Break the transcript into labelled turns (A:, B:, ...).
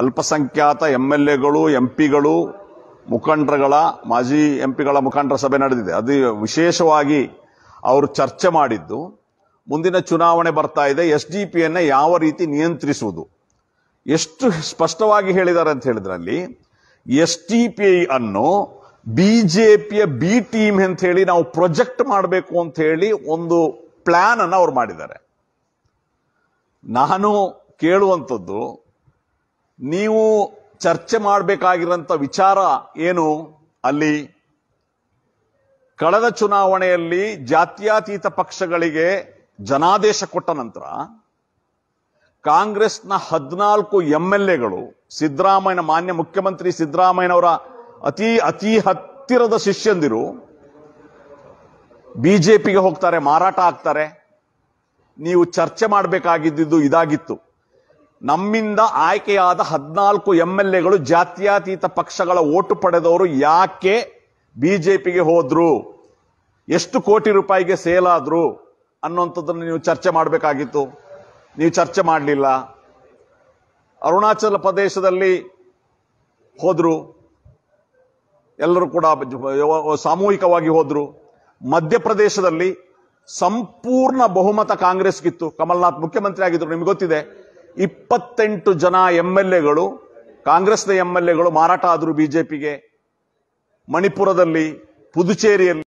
A: ಅಲ್ಪಸಂಖ್ಯಾತ M L ಎಗಳು M ಪಿಗಳು ಮುಖಂಡರುಗಳ ಮಾಜಿ ಎಂಪಿಗಳ ಮುಖಂಡರ ಸಭೆ ನಡೆದಿದೆ ಅದು ವಿಶೇಷವಾಗಿ ಅವರು ಚರ್ಚೆ ಮಾಡಿದ್ದು ಮುಂದಿನ ಚುನಾವಣೆ ಬರ್ತಾ ಇದೆ ಎಸ್ ಡಿ ಪಿಯನ್ನು ಯಾವ ರೀತಿ ನಿಯಂತ್ರಿಸುವುದು ಎಷ್ಟು ಸ್ಪಷ್ಟವಾಗಿ ಹೇಳಿದ್ದಾರೆ ಅಂತ ಹೇಳಿದ್ರಲ್ಲಿ ಎಸ್ ಡಿ ಪಿ ಐ ಅನ್ನು ಬಿಜೆಪಿಯ ಬಿ ಟೀಮ್ ಅಂತ ಹೇಳಿ ನಾವು ಪ್ರೊಜೆಕ್ಟ್ ಮಾಡಬೇಕು ಅಂತ ಹೇಳಿ ಒಂದು ಪ್ಲಾನ್ ಅನ್ನು ಅವ್ರು ಮಾಡಿದ್ದಾರೆ ನಾನು ಕೇಳುವಂಥದ್ದು ನೀವು ಚರ್ಚೆ ಮಾಡಬೇಕಾಗಿರುವಂತ ವಿಚಾರ ಏನು ಅಲ್ಲಿ ಕಳೆದ ಚುನಾವಣೆಯಲ್ಲಿ ಜಾತ್ಯಾತೀತ ಪಕ್ಷಗಳಿಗೆ ಜನಾದೇಶ ಕೊಟ್ಟ ನಂತರ ಕಾಂಗ್ರೆಸ್ನ ಹದಿನಾಲ್ಕು ಎಂ ಎಲ್ ಎಗಳು ಸಿದ್ದರಾಮಯ್ಯ ಮಾನ್ಯ ಮುಖ್ಯಮಂತ್ರಿ ಸಿದ್ದರಾಮಯ್ಯನವರ ಅತಿ ಅತಿ ಹತ್ತಿರದ ಶಿಷ್ಯಂದಿರು ಬಿಜೆಪಿಗೆ ಹೋಗ್ತಾರೆ ಮಾರಾಟ ಆಗ್ತಾರೆ ನೀವು ಚರ್ಚೆ ಮಾಡಬೇಕಾಗಿದ್ದು ಇದಾಗಿತ್ತು ನಮ್ಮಿಂದ ಆಯ್ಕೆಯಾದ ಹದಿನಾಲ್ಕು ಎಂ ಎಲ್ ಎಗಳು ಜಾತ್ಯಾತೀತ ಪಕ್ಷಗಳ ಓಟು ಪಡೆದವರು ಯಾಕೆ ಬಿಜೆಪಿಗೆ ಹೋದ್ರು ಎಷ್ಟು ಕೋಟಿ ರೂಪಾಯಿಗೆ ಸೇಲ್ ಆದ್ರು ಅನ್ನುವಂಥದ್ದನ್ನು ನೀವು ಚರ್ಚೆ ಮಾಡಬೇಕಾಗಿತ್ತು ನೀವು ಚರ್ಚೆ ಮಾಡಲಿಲ್ಲ ಅರುಣಾಚಲ ಪ್ರದೇಶದಲ್ಲಿ ಹೋದ್ರು ಎಲ್ಲರೂ ಕೂಡ ಸಾಮೂಹಿಕವಾಗಿ ಹೋದ್ರು ಮಧ್ಯಪ್ರದೇಶದಲ್ಲಿ ಸಂಪೂರ್ಣ ಬಹುಮತ ಕಾಂಗ್ರೆಸ್ಗಿತ್ತು ಕಮಲ್ನಾಥ್ ಮುಖ್ಯಮಂತ್ರಿ ಆಗಿದ್ರು ನಿಮ್ಗೆ ಗೊತ್ತಿದೆ ಇಪ್ಪತ್ತೆಂಟು ಜನ ಎಂ ಎಲ್ ಎಗಳು ಕಾಂಗ್ರೆಸ್ನ ಎಂ ಎಲ್ ಎಗಳು ಮಾರಾಟ ಆದರು ಬಿಜೆಪಿಗೆ ಮಣಿಪುರದಲ್ಲಿ ಪುದುಚೇರಿಯಲ್ಲಿ